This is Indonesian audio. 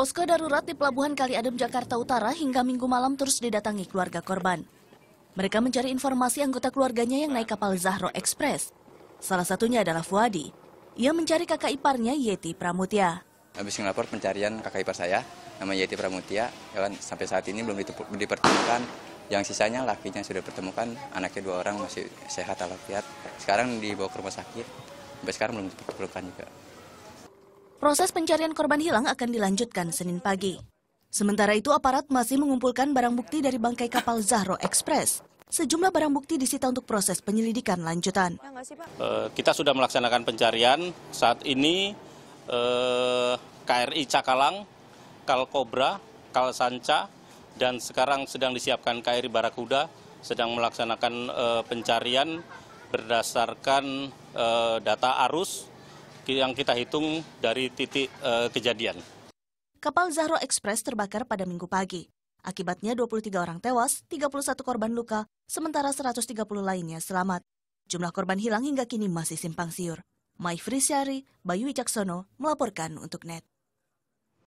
Posko darurat di Pelabuhan Kali Adem, Jakarta Utara hingga minggu malam terus didatangi keluarga korban. Mereka mencari informasi anggota keluarganya yang naik kapal Zahro Express. Salah satunya adalah Fuadi. Ia mencari kakak iparnya Yeti Pramutia. Habis ngelapor pencarian kakak ipar saya, nama Yeti Pramutia, ya kan, sampai saat ini belum dipertemukan. Yang sisanya lakinya sudah pertemukan, anaknya dua orang masih sehat alafiat. Sekarang dibawa ke rumah sakit, sampai sekarang belum dipertemukan juga. Proses pencarian korban hilang akan dilanjutkan Senin pagi. Sementara itu aparat masih mengumpulkan barang bukti dari bangkai kapal Zahro Express. Sejumlah barang bukti disita untuk proses penyelidikan lanjutan. Ya, eh, kita sudah melaksanakan pencarian. Saat ini eh, KRI Cakalang, Kal Kobra, Kal Sanca, dan sekarang sedang disiapkan KRI Barakuda sedang melaksanakan eh, pencarian berdasarkan data arus yang kita hitung dari titik eh, kejadian. Kapal Zahro Express terbakar pada minggu pagi. Akibatnya 23 orang tewas, 31 korban luka, sementara 130 lainnya selamat. Jumlah korban hilang hingga kini masih simpang siur. Mai Frisyari, Bayu Wicaksono melaporkan untuk NET.